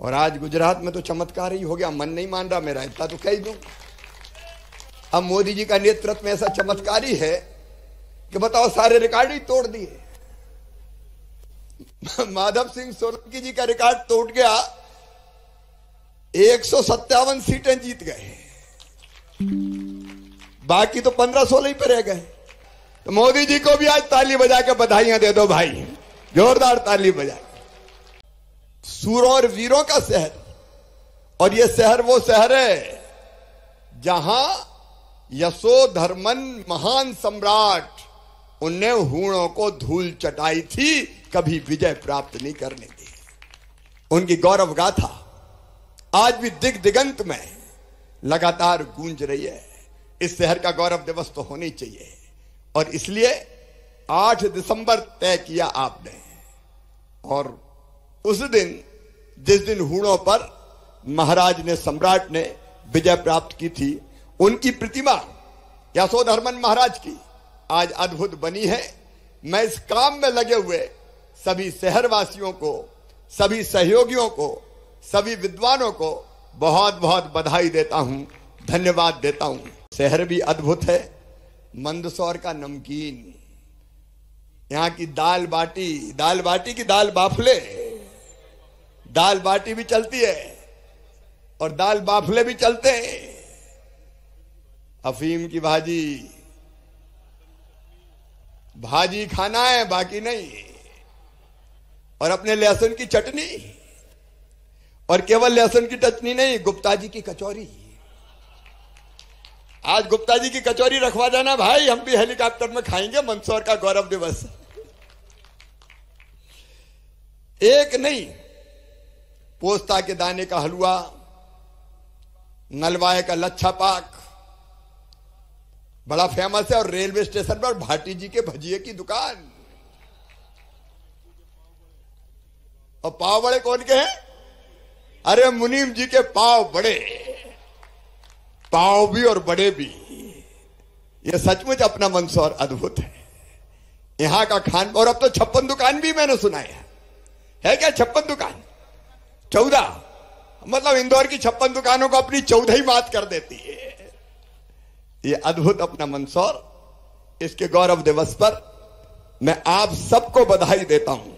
और आज गुजरात में तो चमत्कार ही हो गया मन नहीं मान रहा मेरा इतना तो कह दू अब मोदी जी का नेतृत्व में ऐसा चमत्कार ही है कि बताओ सारे रिकॉर्ड ही तोड़ दिए माधव सिंह सोलंकी जी का रिकॉर्ड तोड़ गया एक सीटें जीत गए बाकी तो पंद्रह सोलह ही पे रह गए तो मोदी जी को भी आज ताली बजा के बधाइयां दे दो भाई जोरदार ताली बजा सूरों और वीरों का शहर और यह शहर वो शहर है जहां यशो धर्मन महान सम्राट उनने हूणों को धूल चटाई थी कभी विजय प्राप्त नहीं करने दी उनकी गौरव गाथा आज भी दिग दिगंत में लगातार गूंज रही है इस शहर का गौरव दिवस तो होनी चाहिए और इसलिए 8 दिसंबर तय किया आपने और उस दिन जिस दिन हूणों पर महाराज ने सम्राट ने विजय प्राप्त की थी उनकी प्रतिमा यशोधर्मन महाराज की आज अद्भुत बनी है मैं इस काम में लगे हुए सभी शहरवासियों को सभी सहयोगियों को सभी विद्वानों को बहुत बहुत बधाई देता हूं धन्यवाद देता हूं शहर भी अद्भुत है मंदसौर का नमकीन यहाँ की दाल बाटी दाल बाटी की दाल बाफले दाल बाटी भी चलती है और दाल बाफले भी चलते हैं अफीम की भाजी भाजी खाना है बाकी नहीं और अपने लहसुन की चटनी और केवल लहसुन की चटनी नहीं गुप्ता जी की कचौरी आज गुप्ता जी की कचौरी रखवा देना भाई हम भी हेलीकॉप्टर में खाएंगे मंदसौर का गौरव दिवस एक नहीं पोस्ता के दाने का हलवा नलवाए का लच्छा पाक बड़ा फेमस है और रेलवे स्टेशन पर भाटी जी के भजिए की दुकान और पाव बड़े कौन के हैं अरे मुनीम जी के पाव बड़े पाव भी और बड़े भी ये सचमुच अपना मंदसौर अद्भुत है यहां का खान और अब तो छप्पन दुकान भी मैंने सुनाया है क्या छप्पन दुकान चौदह मतलब इंदौर की छप्पन दुकानों को अपनी चौदह ही बात कर देती है ये अद्भुत अपना मंदसौर इसके गौरव दिवस पर मैं आप सबको बधाई देता हूं